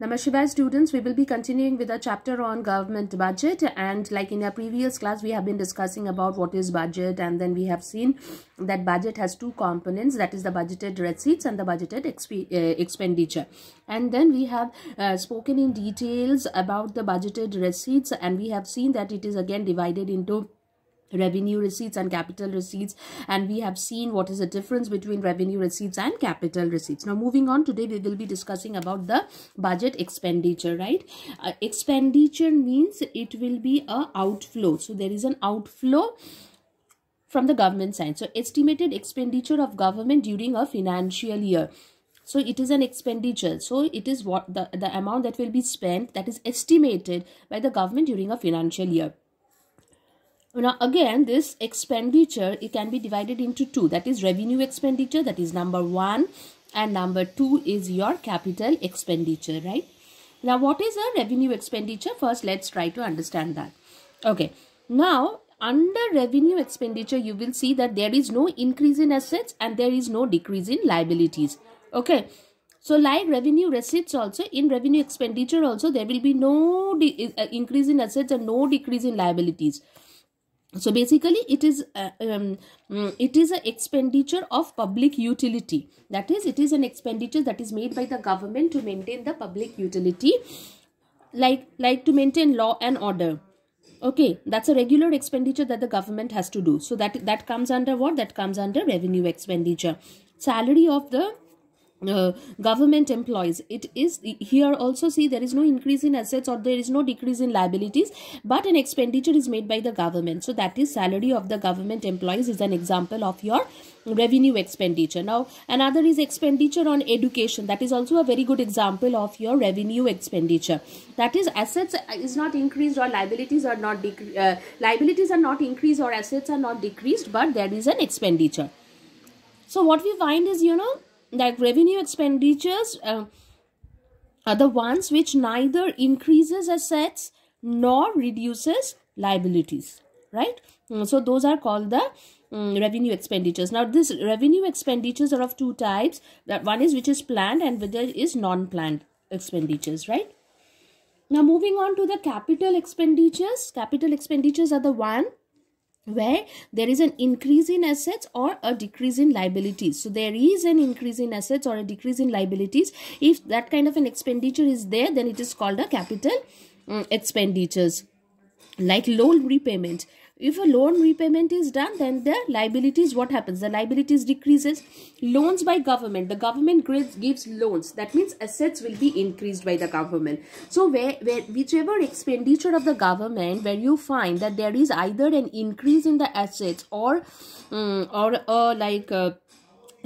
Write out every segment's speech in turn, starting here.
Namaste students, we will be continuing with a chapter on government budget and like in our previous class, we have been discussing about what is budget and then we have seen that budget has two components that is the budgeted receipts and the budgeted exp uh, expenditure and then we have uh, spoken in details about the budgeted receipts and we have seen that it is again divided into revenue receipts and capital receipts and we have seen what is the difference between revenue receipts and capital receipts now moving on today we will be discussing about the budget expenditure right uh, expenditure means it will be a outflow so there is an outflow from the government side so estimated expenditure of government during a financial year so it is an expenditure so it is what the, the amount that will be spent that is estimated by the government during a financial year now again, this expenditure, it can be divided into two. That is revenue expenditure, that is number one. And number two is your capital expenditure, right? Now, what is a revenue expenditure? First, let's try to understand that. Okay. Now, under revenue expenditure, you will see that there is no increase in assets and there is no decrease in liabilities. Okay. So, like revenue receipts also, in revenue expenditure also, there will be no uh, increase in assets and no decrease in liabilities so basically it is uh, um, mm, it is an expenditure of public utility that is it is an expenditure that is made by the government to maintain the public utility like like to maintain law and order okay that's a regular expenditure that the government has to do so that that comes under what that comes under revenue expenditure salary of the uh, government employees it is here also see there is no increase in assets or there is no decrease in liabilities but an expenditure is made by the government so that is salary of the government employees is an example of your revenue expenditure now another is expenditure on education that is also a very good example of your revenue expenditure that is assets is not increased or liabilities are not uh, liabilities are not increased or assets are not decreased but there is an expenditure so what we find is you know like revenue expenditures uh, are the ones which neither increases assets nor reduces liabilities right mm, so those are called the um, revenue expenditures now this revenue expenditures are of two types that one is which is planned and other is non-planned expenditures right now moving on to the capital expenditures capital expenditures are the one where there is an increase in assets or a decrease in liabilities so there is an increase in assets or a decrease in liabilities if that kind of an expenditure is there then it is called a capital um, expenditures like loan repayment if a loan repayment is done then the liabilities what happens the liabilities decreases loans by government the government gives gives loans that means assets will be increased by the government so where, where whichever expenditure of the government where you find that there is either an increase in the assets or um, or uh, like uh,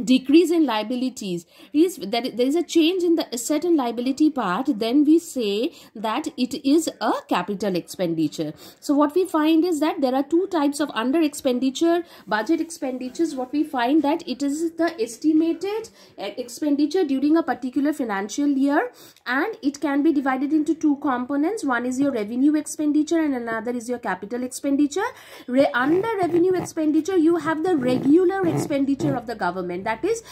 decrease in liabilities is that there is a change in the asset and liability part then we say that it is a capital expenditure so what we find is that there are two types of under expenditure budget expenditures what we find that it is the estimated uh, expenditure during a particular financial year and it can be divided into two components one is your revenue expenditure and another is your capital expenditure Re under revenue expenditure you have the regular expenditure of the government that is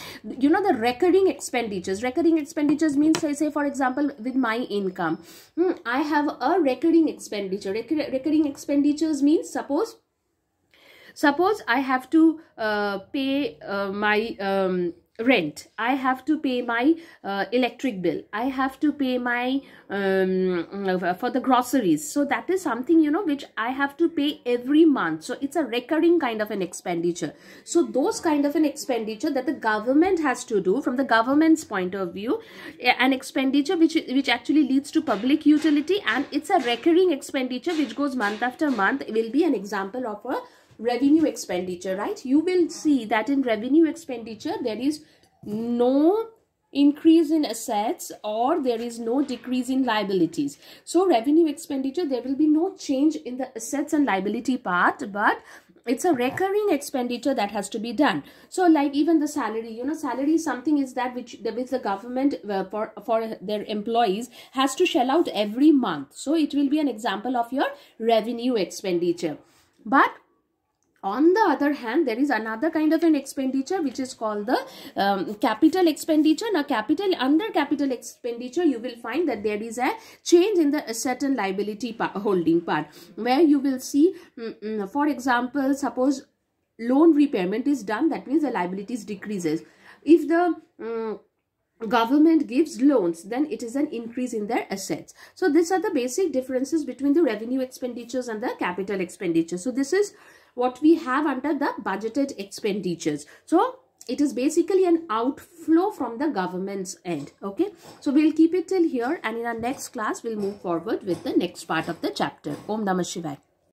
you know the recurring expenditures recurring expenditures means say, say for example with my income hmm, i have a recurring expenditure Recur recurring expenditures means suppose suppose i have to uh, pay uh, my um, rent i have to pay my uh, electric bill i have to pay my um, uh, for the groceries so that is something you know which i have to pay every month so it's a recurring kind of an expenditure so those kind of an expenditure that the government has to do from the government's point of view an expenditure which which actually leads to public utility and it's a recurring expenditure which goes month after month will be an example of a revenue expenditure, right? You will see that in revenue expenditure, there is no increase in assets or there is no decrease in liabilities so revenue expenditure there will be no change in the assets and liability part but it's a recurring expenditure that has to be done so like even the salary you know salary is something is that which the, which the government uh, for for their employees has to shell out every month so it will be an example of your revenue expenditure but on the other hand there is another kind of an expenditure which is called the um, capital expenditure now capital under capital expenditure you will find that there is a change in the certain liability part, holding part where you will see mm, mm, for example suppose loan repayment is done that means the liabilities decreases if the mm, government gives loans then it is an increase in their assets so these are the basic differences between the revenue expenditures and the capital expenditure so this is what we have under the budgeted expenditures. So it is basically an outflow from the government's end okay so we'll keep it till here and in our next class we'll move forward with the next part of the chapter om namah shivaya